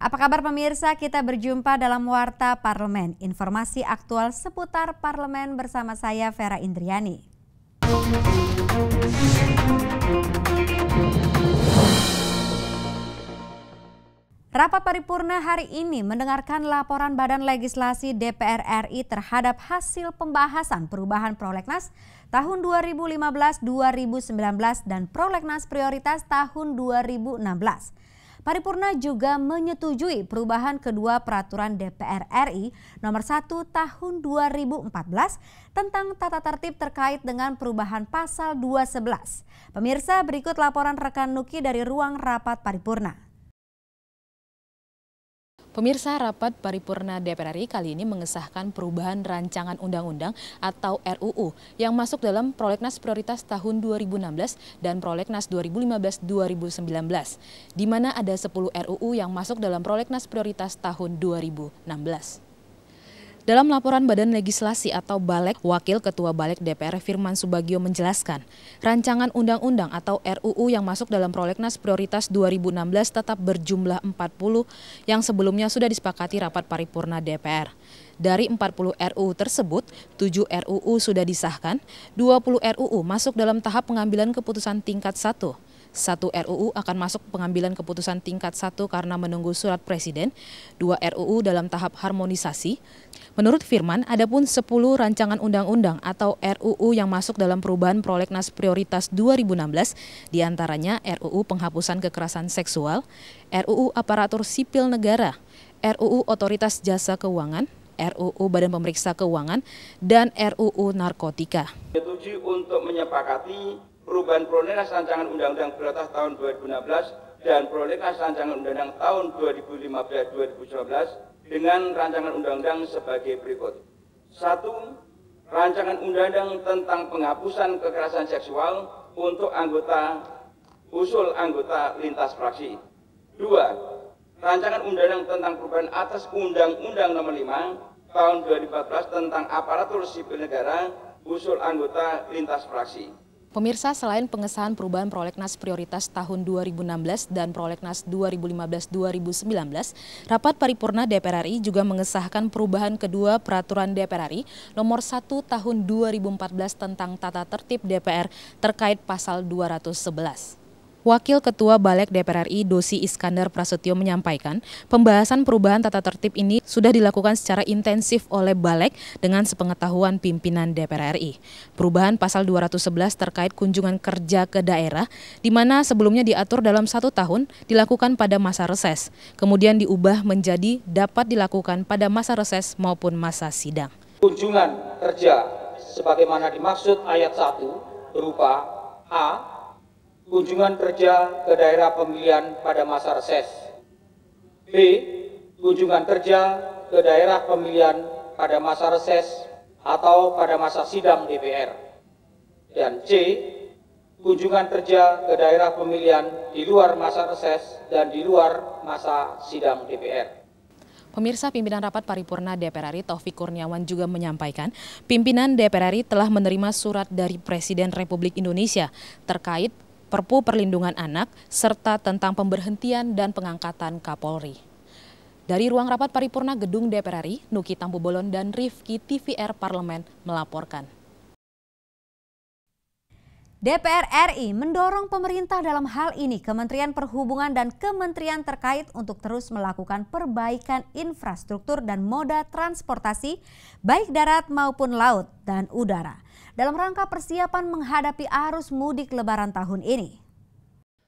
Apa kabar pemirsa? Kita berjumpa dalam Warta Parlemen. Informasi aktual seputar parlemen bersama saya Vera Indriani. Rapat paripurna hari ini mendengarkan laporan Badan Legislasi DPR RI terhadap hasil pembahasan perubahan prolegnas tahun 2015-2019 dan prolegnas prioritas tahun 2016. Paripurna juga menyetujui perubahan kedua peraturan DPR RI nomor 1 tahun 2014 tentang tata tertib terkait dengan perubahan pasal 211. Pemirsa, berikut laporan rekan Nuki dari ruang rapat paripurna. Pemirsa rapat paripurna DPR RI kali ini mengesahkan perubahan rancangan undang-undang atau RUU yang masuk dalam prolegnas prioritas tahun 2016 dan prolegnas 2015-2019 di mana ada 10 RUU yang masuk dalam prolegnas prioritas tahun 2016. Dalam laporan Badan Legislasi atau Balek, Wakil Ketua Balek DPR Firman Subagio menjelaskan, rancangan undang-undang atau RUU yang masuk dalam prolegnas prioritas 2016 tetap berjumlah 40 yang sebelumnya sudah disepakati rapat paripurna DPR. Dari 40 RUU tersebut, 7 RUU sudah disahkan, 20 RUU masuk dalam tahap pengambilan keputusan tingkat 1. Satu RUU akan masuk pengambilan keputusan tingkat satu karena menunggu surat presiden. Dua RUU dalam tahap harmonisasi. Menurut Firman, ada pun 10 rancangan undang-undang atau RUU yang masuk dalam perubahan prolegnas prioritas 2016, diantaranya RUU penghapusan kekerasan seksual, RUU aparatur sipil negara, RUU otoritas jasa keuangan, RUU Badan Pemeriksa Keuangan, dan RUU Narkotika. Setuju untuk menyepakati perubahan prolegnas rancangan Undang-Undang Prioritas tahun 2016 dan prolegnas rancangan Undang-Undang tahun 2015-2019 dengan rancangan Undang-Undang sebagai berikut. satu, Rancangan Undang-Undang tentang penghapusan kekerasan seksual untuk anggota usul anggota lintas fraksi. dua, Rancangan Undang-Undang tentang perubahan atas Undang-Undang Nomor 5 tahun 2014 tentang aparatur sipil negara usul anggota lintas fraksi. Pemirsa, selain pengesahan perubahan prolegnas prioritas tahun 2016 dan prolegnas 2015-2019, rapat paripurna DPR RI juga mengesahkan perubahan kedua peraturan DPR RI nomor 1 tahun 2014 tentang tata tertib DPR terkait pasal 211. Wakil Ketua Balek DPR RI Dosi Iskandar Prasetyo menyampaikan, pembahasan perubahan tata tertib ini sudah dilakukan secara intensif oleh Balek dengan sepengetahuan pimpinan DPR RI. Perubahan pasal 211 terkait kunjungan kerja ke daerah, di mana sebelumnya diatur dalam satu tahun, dilakukan pada masa reses, kemudian diubah menjadi dapat dilakukan pada masa reses maupun masa sidang. Kunjungan kerja sebagaimana dimaksud ayat 1 berupa A kunjungan kerja ke daerah pemilihan pada masa reses. B. Kunjungan kerja ke daerah pemilihan pada masa reses atau pada masa sidang DPR. Dan C. Kunjungan kerja ke daerah pemilihan di luar masa reses dan di luar masa sidang DPR. Pemirsa pimpinan rapat paripurna DPR RI Taufik Kurniawan juga menyampaikan, pimpinan DPR RI telah menerima surat dari Presiden Republik Indonesia terkait Perpu Perlindungan Anak, serta tentang pemberhentian dan pengangkatan Kapolri. Dari ruang rapat paripurna gedung DPR RI, Nuki Tambubolon dan Rifki TVR Parlemen melaporkan. DPR RI mendorong pemerintah dalam hal ini Kementerian Perhubungan dan kementerian terkait untuk terus melakukan perbaikan infrastruktur dan moda transportasi baik darat maupun laut dan udara dalam rangka persiapan menghadapi arus mudik lebaran tahun ini.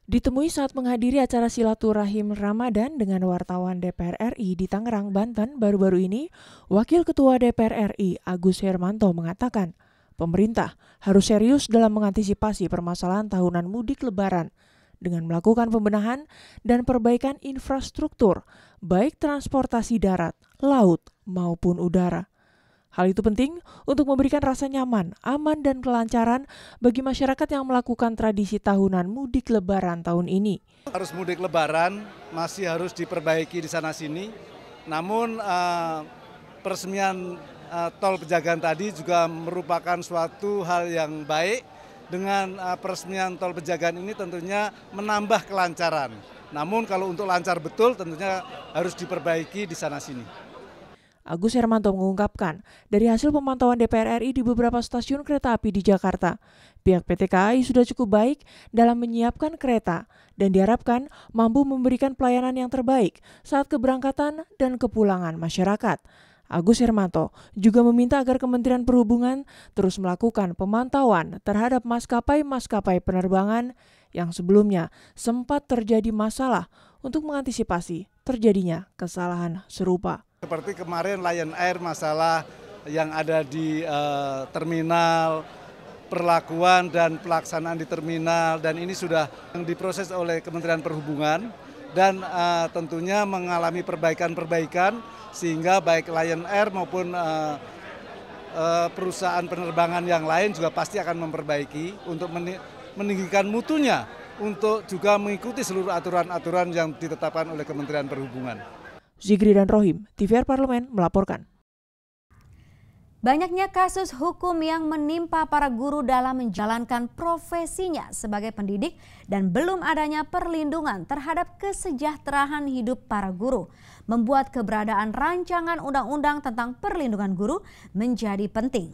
Ditemui saat menghadiri acara silaturahim Ramadan dengan wartawan DPR RI di Tangerang, Banten baru-baru ini, Wakil Ketua DPR RI Agus Hermanto mengatakan, pemerintah harus serius dalam mengantisipasi permasalahan tahunan mudik lebaran dengan melakukan pembenahan dan perbaikan infrastruktur, baik transportasi darat, laut, maupun udara. Hal itu penting untuk memberikan rasa nyaman, aman, dan kelancaran bagi masyarakat yang melakukan tradisi tahunan mudik lebaran tahun ini. Harus mudik lebaran, masih harus diperbaiki di sana-sini. Namun uh, peresmian uh, tol pejagaan tadi juga merupakan suatu hal yang baik. Dengan uh, peresmian tol pejagaan ini tentunya menambah kelancaran. Namun kalau untuk lancar betul tentunya harus diperbaiki di sana-sini. Agus Hermanto mengungkapkan, dari hasil pemantauan DPR RI di beberapa stasiun kereta api di Jakarta, pihak PT KAI sudah cukup baik dalam menyiapkan kereta dan diharapkan mampu memberikan pelayanan yang terbaik saat keberangkatan dan kepulangan masyarakat. Agus Hermanto juga meminta agar Kementerian Perhubungan terus melakukan pemantauan terhadap maskapai-maskapai penerbangan yang sebelumnya sempat terjadi masalah untuk mengantisipasi terjadinya kesalahan serupa. Seperti kemarin Lion Air masalah yang ada di uh, terminal, perlakuan dan pelaksanaan di terminal dan ini sudah diproses oleh Kementerian Perhubungan dan uh, tentunya mengalami perbaikan-perbaikan sehingga baik Lion Air maupun uh, perusahaan penerbangan yang lain juga pasti akan memperbaiki untuk meninggikan mutunya untuk juga mengikuti seluruh aturan-aturan yang ditetapkan oleh Kementerian Perhubungan. Zikri dan Rohim, TVR Parlemen melaporkan. Banyaknya kasus hukum yang menimpa para guru dalam menjalankan profesinya sebagai pendidik dan belum adanya perlindungan terhadap kesejahteraan hidup para guru membuat keberadaan rancangan undang-undang tentang perlindungan guru menjadi penting.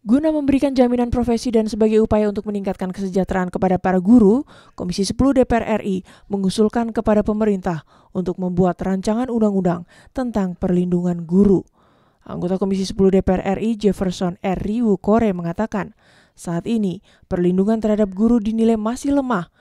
Guna memberikan jaminan profesi dan sebagai upaya untuk meningkatkan kesejahteraan kepada para guru, Komisi 10 DPR RI mengusulkan kepada pemerintah untuk membuat rancangan undang-undang tentang perlindungan guru. Anggota Komisi 10 DPR RI Jefferson R. Riu Kore mengatakan, saat ini perlindungan terhadap guru dinilai masih lemah.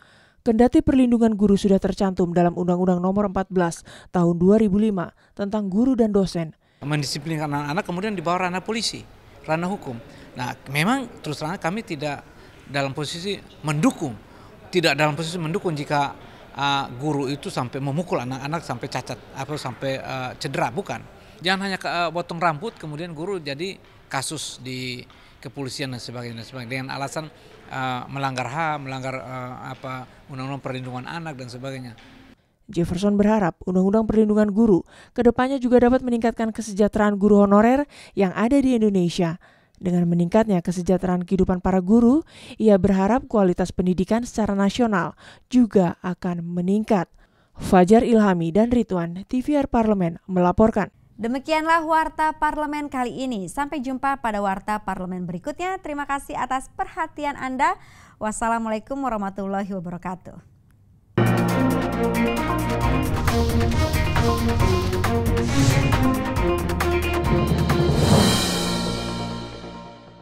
Kendati perlindungan guru sudah tercantum dalam Undang-Undang Nomor 14 Tahun 2005 tentang guru dan dosen. Mendisiplinkan anak-anak kemudian dibawa ranah polisi ranah hukum. Nah, memang terus terang kami tidak dalam posisi mendukung, tidak dalam posisi mendukung jika uh, guru itu sampai memukul anak-anak sampai cacat atau sampai uh, cedera, bukan. Jangan hanya potong uh, ah, potong rambut kemudian guru jadi kasus di kepolisian dan sebagainya dan sebagainya dengan alasan uh, melanggar HAM, melanggar uh, apa undang-undang perlindungan anak dan sebagainya. Jefferson berharap Undang-Undang Perlindungan Guru kedepannya juga dapat meningkatkan kesejahteraan guru honorer yang ada di Indonesia. Dengan meningkatnya kesejahteraan kehidupan para guru, ia berharap kualitas pendidikan secara nasional juga akan meningkat. Fajar Ilhami dan Rituan, TVR Parlemen melaporkan. Demikianlah Warta Parlemen kali ini. Sampai jumpa pada Warta Parlemen berikutnya. Terima kasih atas perhatian Anda. Wassalamualaikum warahmatullahi wabarakatuh. you